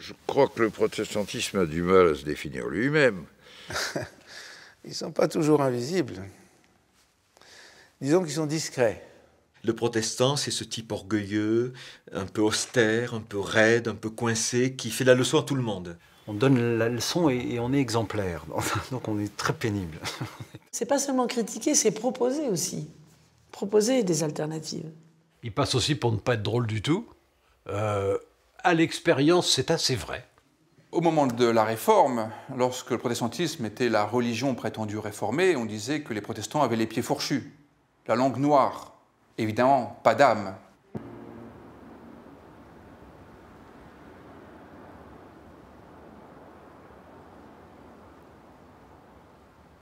Je crois que le protestantisme a du mal à se définir lui-même. ils ne sont pas toujours invisibles. Disons qu'ils sont discrets. Le protestant, c'est ce type orgueilleux, un peu austère, un peu raide, un peu coincé, qui fait la leçon à tout le monde. On donne la leçon et, on est exemplaire. Donc on est très pénible. C'est pas seulement critiquer, c'est proposer aussi. Proposer des alternatives. Il passe aussi pour ne pas être drôle du tout. Euh, à l'expérience, c'est assez vrai. Au moment de la réforme, lorsque le protestantisme était la religion prétendue réformée, on disait que les protestants avaient les pieds fourchus, la langue noire, évidemment pas d'âme,